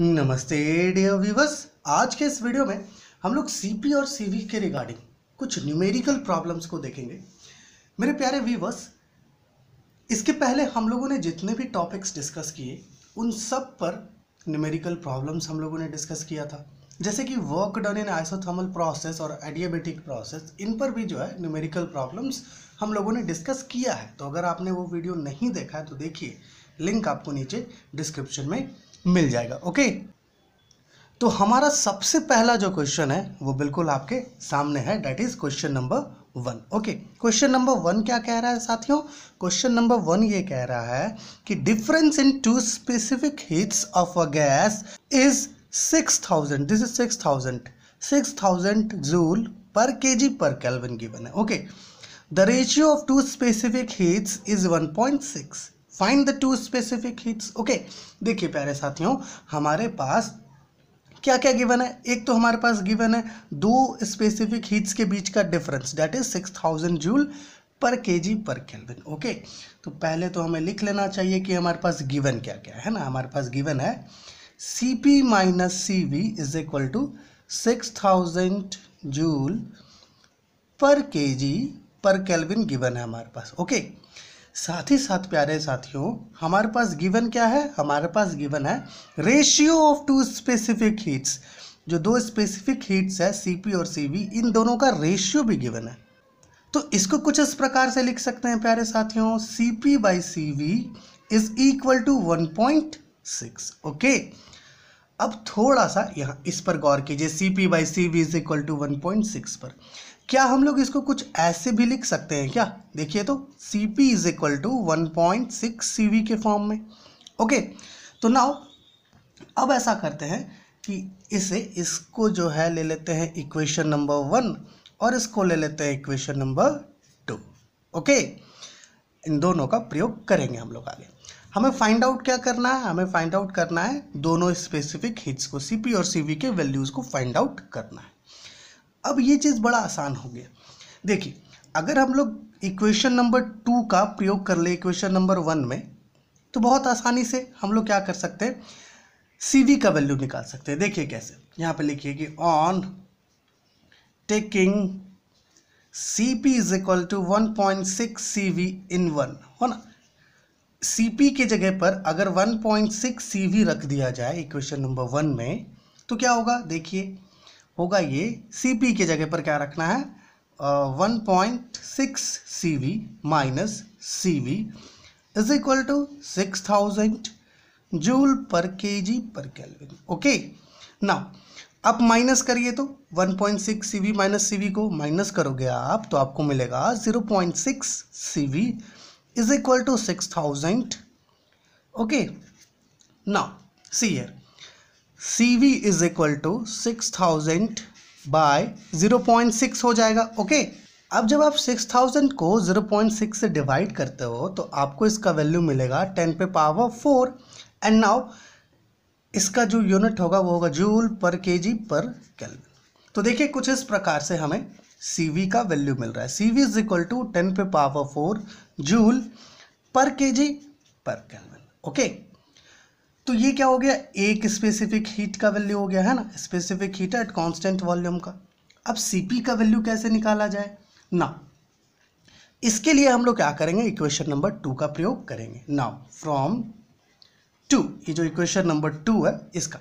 नमस्ते dear viewers आज के इस वीडियो में हम लोग सीपी और सीवी के रिगार्डिंग कुछ न्यूमेरिकल प्रॉब्लम्स को देखेंगे मेरे प्यारे व्यूवर्स इसके पहले हम लोगों ने जितने भी टॉपिक्स डिस्कस किए उन सब पर न्यूमेरिकल प्रॉब्लम्स हम लोगों ने डिस्कस किया था जैसे कि work done in isothermal process और एडियाबेटिक प्रोसेस इन पर भी जो है न्यूमेरिकल प्रॉब्लम्स हम लोगों ने डिस्कस किया है तो अगर आपने वो वीडियो नहीं देखा है तो देखिए लिंक आपको नीचे डिस्क्रिप्शन में मिल जाएगा ओके तो हमारा सबसे पहला जो क्वेश्चन है वो बिल्कुल आपके सामने है that is question number one okay question number one क्या कह रहा है साथियों क्वेश्चन नंबर वन ये कह रहा है कि difference in two specific heats of a gas is six thousand this is six thousand six thousand joule per K G per kelvin given है okay the ratio of two specific heats is one point six find the two specific heats okay देखिए प्यारे साथियों हमारे पास क्या क्या given है एक तो हमारे पास गिवन है दो स्पेसिफिक हीट्स के बीच का difference that is six thousand joule per K G per kelvin okay तो पहले तो हमें लिख लेना चाहिए कि हमारे पास गिवन क्या क्या है ना हमारे पास गिवन है C P minus C V is equal to six thousand joule per K G per kelvin given है हमारे पास ओके okay? साथ ही साथ प्यारे साथियों हमारे पास गिवन क्या है हमारे पास गिवन है ratio of two specific heats जो दो स्पेसिफिक हीट्स है सीपी और सीवी इन दोनों का रेशियो भी गिवन है तो इसको कुछ इस प्रकार से लिख सकते हैं प्यारे साथियों C P by C V is equal to one point six okay अब थोड़ा सा यहाँ इस पर गौर कीजिए C P by C V is equal to one point six पर क्या हम लोग इसको कुछ ऐसे भी लिख सकते हैं क्या देखिए तो C P is equal to one point six C V के फॉर्म में ओके तो नाउ अब ऐसा करते हैं कि इसे इसको जो है ले लेते हैं इक्वेशन नंबर वन और इसको ले लेते हैं इक्वेशन नंबर टू ओके इन दोनों का प्रयोग करेंगे हम लोग आगे हमें फाइंड आउट क्या करना है हमें फाइंड आउट करना है दोनों स्पेसिफिक हिट्स को सीपी और सीवी के वैल्यूज़ को फाइंड आउट करना है अब ये चीज़ बड़ा आसान हो गया देखिए अगर हम लोग इक्वेशन नंबर टू का प्रयोग कर ले इक्वेशन नंबर वन में तो बहुत आसानी से हम लोग क्या कर सकते हैं सी वी का वैल्यू निकाल सकते हैं देखिए कैसे यहाँ पे लिखिए कि on taking C P is equal to one point six C V in one हो ना सी पी के जगह पर अगर one point six C V रख दिया जाए इक्वेशन नंबर वन में तो क्या होगा देखिए होगा ये सी पी के जगह पर क्या रखना है one point six C V minus C V is equal to six thousand joule per K G per kelvin okay now आप माइनस करिए तो 1.6 point six C V minus C V को माइनस करोगे आप तो आपको मिलेगा 0.6 point six C V is equal to six thousand okay now see here C V is equal to six thousand by zero point six हो जाएगा okay अब जब आप सिक्स थाउजेंड को ज़ीरो पॉइंट सिक्स से डिवाइड करते हो तो आपको इसका वैल्यू मिलेगा टेन पे पावर फोर एंड नाउ इसका जो यूनिट होगा वो होगा joule per K G per kelvin तो देखिए कुछ इस प्रकार से हमें सी वी का वैल्यू मिल रहा है C V is equal to ten पे power four joule per K G per kelvin okay तो ये क्या हो गया एक स्पेसिफिक हीट का वैल्यू हो गया है ना specific heat at constant volume का अब सीपी का वैल्यू कैसे निकाला जाए ना इसके लिए हम लोग क्या करेंगे इक्वेशन नंबर टू का प्रयोग करेंगे ना फ्रॉम टू ये जो इक्वेशन नंबर टू है इसका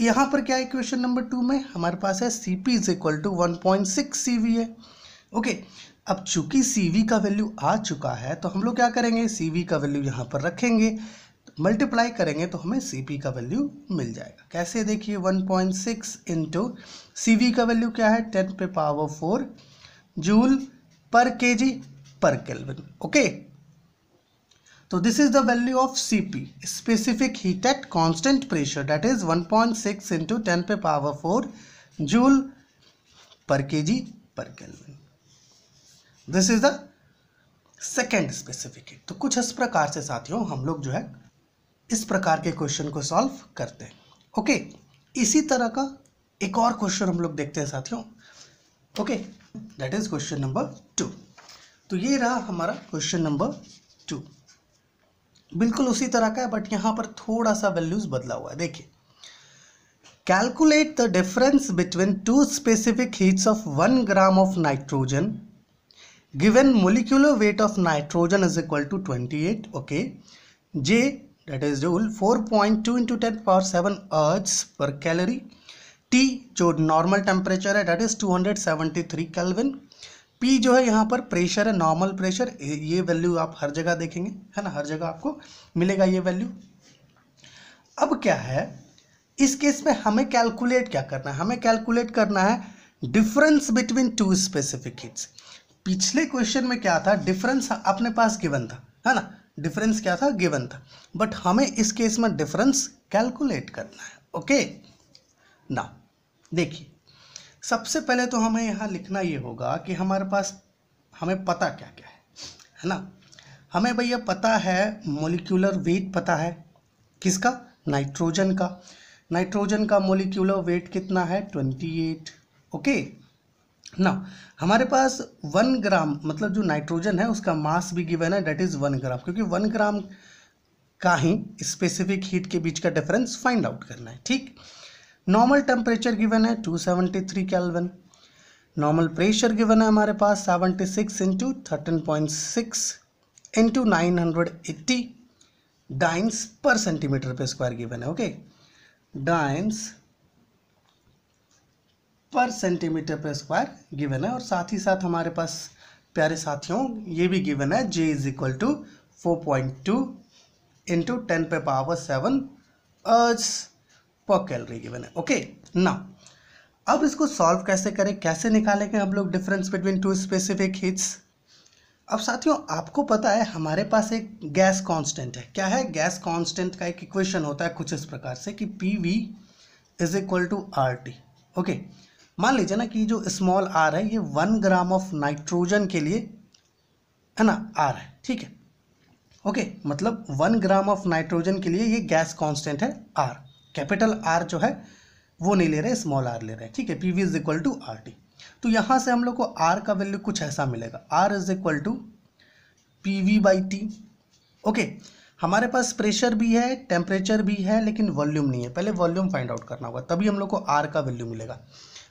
यहाँ पर क्या इक्वेशन नंबर टू में हमारे पास है C P is equal to one point six C V है ओके अब चूंकि सी वी का वैल्यू आ चुका है तो हम लोग क्या करेंगे सी वी का वैल्यू यहाँ पर रखेंगे मल्टीप्लाई करेंगे तो हमें सी पी का वैल्यू मिल जाएगा कैसे देखिए one point six into C V का वैल्यू क्या है टेन पे power four joule per K G per kelvin okay तो this is the value of C P specific heat at constant pressure that is one point six into ten पे power four joule per K G per kelvin this is the second specific heat तो कुछ इस प्रकार से साथियों हम लोग जो है इस प्रकार के क्वेश्चन को सॉल्व करते हैं ओके इसी तरह का एक और क्वेश्चन हम लोग देखते हैं साथियों okay that is question number two तो ये रहा हमारा क्वेश्चन नंबर टू बिल्कुल उसी तरह का है बट यहाँ पर थोड़ा सा वैल्यूज बदला हुआ है देखिए calculate the difference between two specific heats of one gram of nitrogen given molecular weight of nitrogen is equal to twenty eight okay J that is रूल 4.2 point two into ten power seven erg per calorie T जो normal temperature है that is 273 kelvin P जो है यहाँ पर pressure है normal pressure ये value आप हर जगह देखेंगे है ना हर जगह आपको मिलेगा ये वैल्यू अब क्या है इस केस में हमें कैलकुलेट क्या करना है हमें कैलकुलेट करना है difference between two specific heats पिछले क्वेश्चन में क्या था डिफरेंस अपने पास गिवन था है ना डिफरेंस क्या था गिवन था बट हमें इस केस में डिफरेंस कैलकुलेट करना है ओके ना देखिए सबसे पहले तो हमें यहाँ लिखना ये होगा कि हमारे पास हमें पता क्या क्या है है ना हमें भैया पता है मोलिकुलर वेट पता है किसका नाइट्रोजन का नाइट्रोजन का मोलिकुलर वेट कितना है ट्वेंटी एट ओके okay? ना हमारे पास वन ग्राम मतलब जो नाइट्रोजन है उसका मास भी गिवन है डेट इज़ वन ग्राम क्योंकि वन ग्राम का ही स्पेसिफिक हीट के बीच का डिफरेंस फाइंड आउट करना है ठीक नॉर्मल टेम्परेचर गिवन है 273 seventy kelvin normal pressure given है हमारे पास 76 six into thirteen point six into nine hundred eighty dynes per centimetre per square given है okay dynes per centimetre per square given है और साथ ही साथ हमारे पास प्यारे साथियों ये भी गिवन है J is equal to four point two into ten पे power seven erg per calorie given है ओके ना अब इसको सॉल्व कैसे करें कैसे निकालेंगे हम लोग difference between two specific heats अब साथियों आपको पता है हमारे पास एक गैस कांस्टेंट है क्या है गैस कांस्टेंट का एक इक्वेशन होता है कुछ इस प्रकार से कि P V is equal to R T okay मान लीजिए ना कि जो स्मॉल आर है ये वन ग्राम ऑफ नाइट्रोजन के लिए है ना आर है ठीक है ओके मतलब वन ग्राम ऑफ नाइट्रोजन के लिए ये गैस कांस्टेंट है आर कैपिटल आर जो है वो नहीं ले रहे स्मॉल आर ले रहे हैं ठीक है P V is equal to R T तो यहाँ से हम लोग को आर का वैल्यू कुछ ऐसा मिलेगा R is equal to P V by T okay हमारे पास प्रेशर भी है टेम्परेचर भी है लेकिन वॉल्यूम नहीं है पहले वॉल्यूम फाइंड आउट करना होगा तभी हम लोग को आर का वैल्यू मिलेगा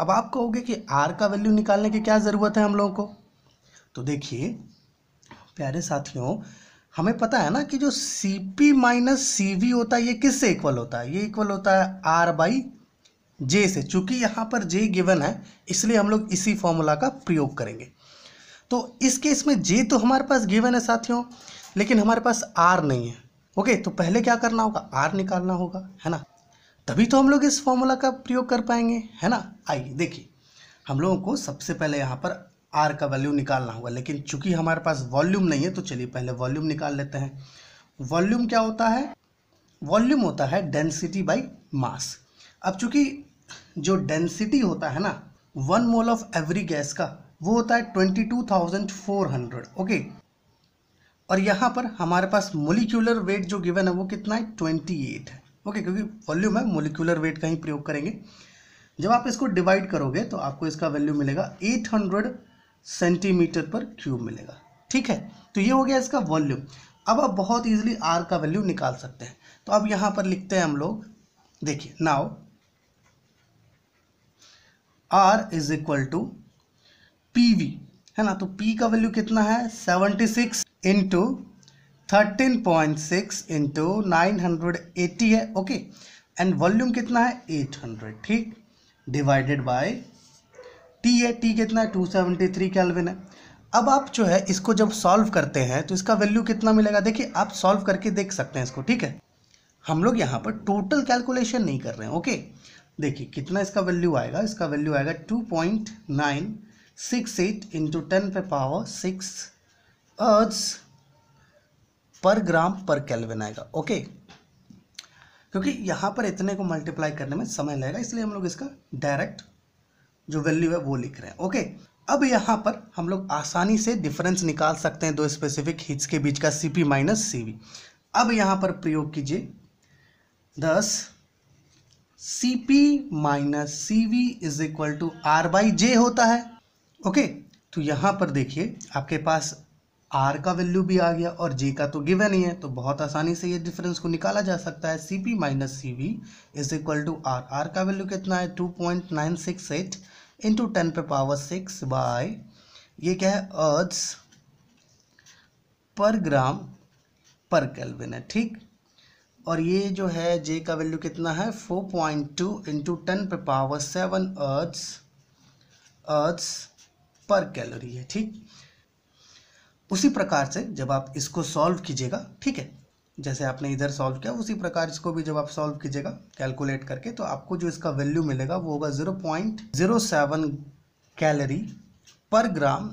अब आप कहोगे कि आर का वैल्यू निकालने की क्या ज़रूरत है हम लोगों को तो देखिए प्यारे साथियों हमें पता है ना कि जो C P minus C V होता है ये किस से इक्वल होता है ये इक्वल होता है आर बाई जे से चूँकि यहाँ पर जे गिवन है इसलिए हम लोग इसी फॉर्मूला का प्रयोग करेंगे तो इस केस में जे तो हमारे पास गिवन है साथियों लेकिन हमारे पास आर नहीं है ओके तो पहले क्या करना होगा आर निकालना होगा है ना तभी तो हम लोग इस फॉर्मूला का प्रयोग कर पाएंगे है ना आइए देखिए हम लोगों को सबसे पहले यहाँ पर आर का वैल्यू निकालना होगा लेकिन चूंकि हमारे पास वॉल्यूम नहीं है तो चलिए पहले वॉल्यूम निकाल लेते हैं वॉल्यूम क्या होता है वॉल्यूम होता है डेंसिटी बाई मास अब चूंकि जो डेंसिटी होता है ना one mole of every gas का वो होता है twenty two thousand four hundred okay और यहाँ पर हमारे पास मोलिकुलर वेट जो गिवन है वो कितना है ट्वेंटी एट है ओके क्योंकि वॉल्यूम है मोलिकुलर वेट का ही प्रयोग करेंगे जब आप इसको डिवाइड करोगे तो आपको इसका वैल्यू मिलेगा eight hundred centimetre per cube मिलेगा ठीक है तो ये हो गया इसका वॉल्यूम अब आप बहुत ईजिली आर का वैल्यू निकाल सकते हैं तो अब यहाँ पर लिखते हैं हम लोग देखिए now R is equal to P है ना तो पी का वैल्यू कितना है seventy six into thirteen point six into nine hundred eighty है ओके एंड वॉल्यूम कितना है एट हंड्रेड ठीक डिवाइडेड बाय टी है टी कितना है टू सेवेंटी थ्री कैलविन है अब आप जो है इसको जब सॉल्व करते हैं तो इसका वैल्यू कितना मिलेगा देखिए आप सॉल्व करके देख सकते हैं इसको ठीक है हम लोग यहाँ पर टोटल कैलकुलेशन नहीं कर रहे हैं ओके देखिए कितना इसका वैल्यू आएगा इसका वैल्यू आएगा two point nine six eight into ten पे power six erg per gram पर कैलविन आएगा ओके क्योंकि यहाँ पर इतने को मल्टीप्लाई करने में समय लगेगा इसलिए हम लोग इसका डायरेक्ट जो वैल्यू है वो लिख रहे हैं ओके अब यहाँ पर हम लोग आसानी से डिफरेंस निकाल सकते हैं दो स्पेसिफिक हिट्स के बीच का C P minus C V अब यहाँ पर प्रयोग कीजिए दस C P minus C V is equal to R by J होता है ओके तो यहाँ पर देखिए आपके पास आर का वैल्यू भी आ गया और जे का तो गिवन ही है तो बहुत आसानी से ये डिफरेंस को निकाला जा सकता है C P minus C V is equal to R R का वैल्यू कितना है two point nine six eight into ten पे पावर सिक्स बाय ये क्या है अर्थ पर ग्राम पर कैलविन है ठीक और ये जो है जे का वैल्यू कितना है four point two into ten पे power seven erg erg per calorie है ठीक उसी प्रकार से जब आप इसको सॉल्व कीजिएगा ठीक है जैसे आपने इधर सॉल्व किया उसी प्रकार इसको भी जब आप सॉल्व कीजिएगा कैलकुलेट करके तो आपको जो इसका वैल्यू मिलेगा वो होगा zero point zero seven calorie per gram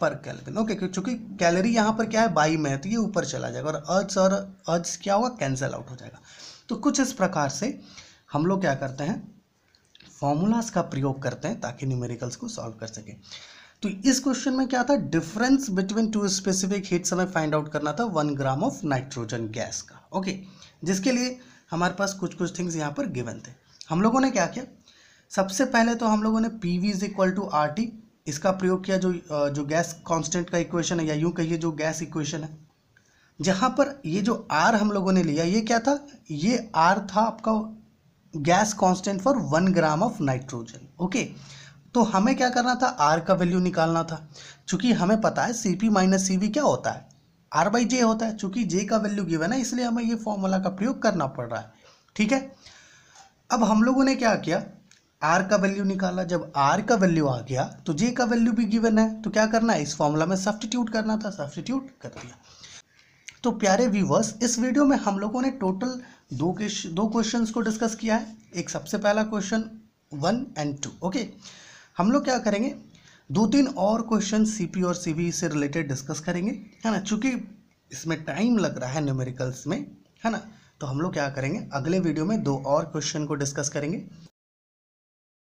पर कैलरी ओके क्योंकि कैलरी यहाँ पर क्या है बाई में है तो ये ऊपर चला जाएगा और अर्थ और अर्थ क्या होगा कैंसल आउट हो जाएगा तो कुछ इस प्रकार से हम लोग क्या करते हैं फॉर्मूलाज का प्रयोग करते हैं ताकि न्यूमेरिकल्स को सॉल्व कर सकें तो इस क्वेश्चन में क्या था difference between two specific heats हमें फाइंड आउट करना था one gram of nitrogen gas का ओके जिसके लिए हमारे पास कुछ कुछ थिंग्स यहाँ पर गिवन थे हम लोगों ने क्या किया सबसे पहले तो हम लोगों ने P V is equal to R T इसका प्रयोग किया जो जो गैस कांस्टेंट का इक्वेशन है या यूँ कहिए जो गैस इक्वेशन है जहाँ पर ये जो आर हम लोगों ने लिया ये क्या था ये आर था आपका gas constant for one gram of nitrogen okay तो हमें क्या करना था आर का वैल्यू निकालना था चूंकि हमें पता है C P minus C V क्या होता है आर बाई जे होता है चूंकि जे का वैल्यू गिवन है इसलिए हमें ये फॉर्मूला का प्रयोग करना पड़ रहा है ठीक है अब हम लोगों ने क्या किया आर का वैल्यू निकाला जब आर का वैल्यू आ गया तो जे का वैल्यू भी गिवन है तो क्या करना है इस फॉर्मूला में सब्सटीट्यूट करना था सब्सटीट्यूट कर दिया तो प्यारे व्यूवर्स इस वीडियो में हम लोगों ने टोटल दो दो क्वेश्चंस को डिस्कस किया है एक सबसे पहला question one and two okay हम लोग क्या करेंगे दो तीन और क्वेश्चन सीपी और सीवी से रिलेटेड डिस्कस करेंगे है ना चूंकि इसमें टाइम लग रहा है न्यूमेरिकल्स में है ना तो हम लोग क्या करेंगे अगले वीडियो में दो और क्वेश्चन को डिस्कस करेंगे